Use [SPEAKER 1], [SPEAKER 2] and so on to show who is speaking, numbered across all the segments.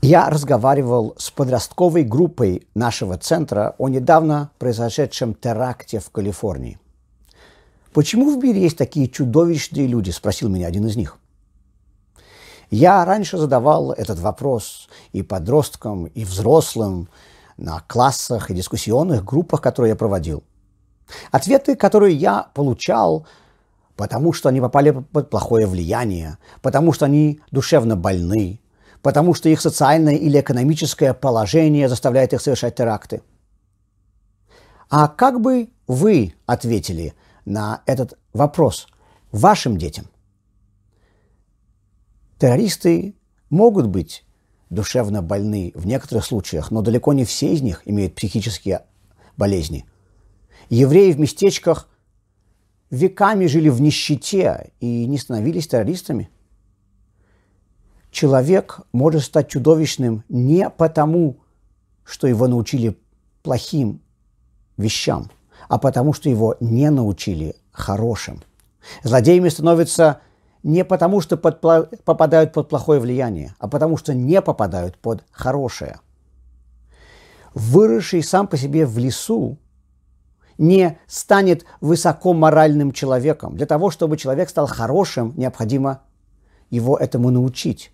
[SPEAKER 1] Я разговаривал с подростковой группой нашего центра о недавно произошедшем теракте в Калифорнии. «Почему в мире есть такие чудовищные люди?» – спросил меня один из них. Я раньше задавал этот вопрос и подросткам, и взрослым на классах и дискуссионных группах, которые я проводил. Ответы, которые я получал, потому что они попали под плохое влияние, потому что они душевно больны, потому что их социальное или экономическое положение заставляет их совершать теракты. А как бы вы ответили на этот вопрос вашим детям? Террористы могут быть душевно больны в некоторых случаях, но далеко не все из них имеют психические болезни. Евреи в местечках веками жили в нищете и не становились террористами – человек может стать чудовищным не потому, что его научили плохим вещам, а потому, что его не научили хорошим. Злодеями становятся не потому, что под, попадают под плохое влияние, а потому, что не попадают под хорошее. Выросший сам по себе в лесу не станет высоко моральным человеком. Для того, чтобы человек стал хорошим, необходимо его этому научить.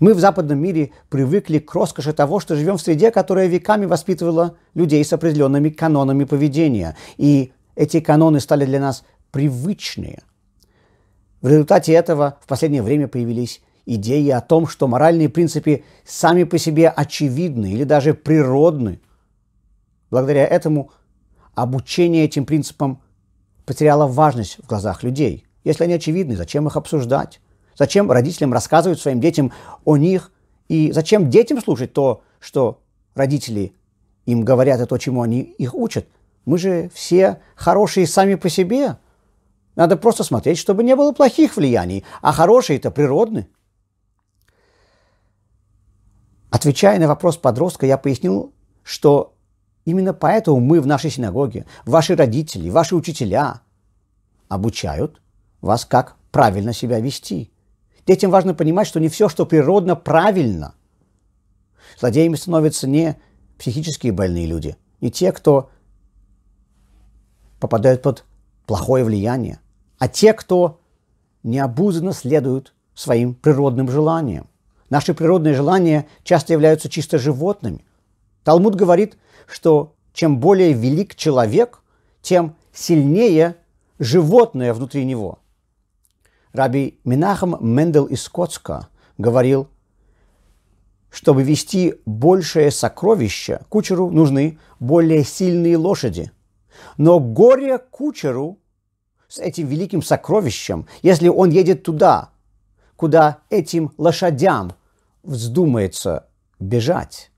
[SPEAKER 1] Мы в западном мире привыкли к роскоши того, что живем в среде, которая веками воспитывала людей с определенными канонами поведения. И эти каноны стали для нас привычные. В результате этого в последнее время появились идеи о том, что моральные принципы сами по себе очевидны или даже природны. Благодаря этому обучение этим принципам потеряло важность в глазах людей. Если они очевидны, зачем их обсуждать? Зачем родителям рассказывать своим детям о них? И зачем детям слушать то, что родители им говорят и то, чему они их учат? Мы же все хорошие сами по себе. Надо просто смотреть, чтобы не было плохих влияний, а хорошие это природны. Отвечая на вопрос подростка, я пояснил, что именно поэтому мы в нашей синагоге, ваши родители, ваши учителя обучают вас, как правильно себя вести, Детям важно понимать, что не все, что природно, правильно. Злодеями становятся не психически больные люди, не те, кто попадают под плохое влияние, а те, кто необузданно следуют своим природным желаниям. Наши природные желания часто являются чисто животными. Талмуд говорит, что чем более велик человек, тем сильнее животное внутри него – Раби Минахам Мендел из Скотска говорил, чтобы вести большее сокровище, кучеру нужны более сильные лошади. Но горе кучеру с этим великим сокровищем, если он едет туда, куда этим лошадям вздумается бежать.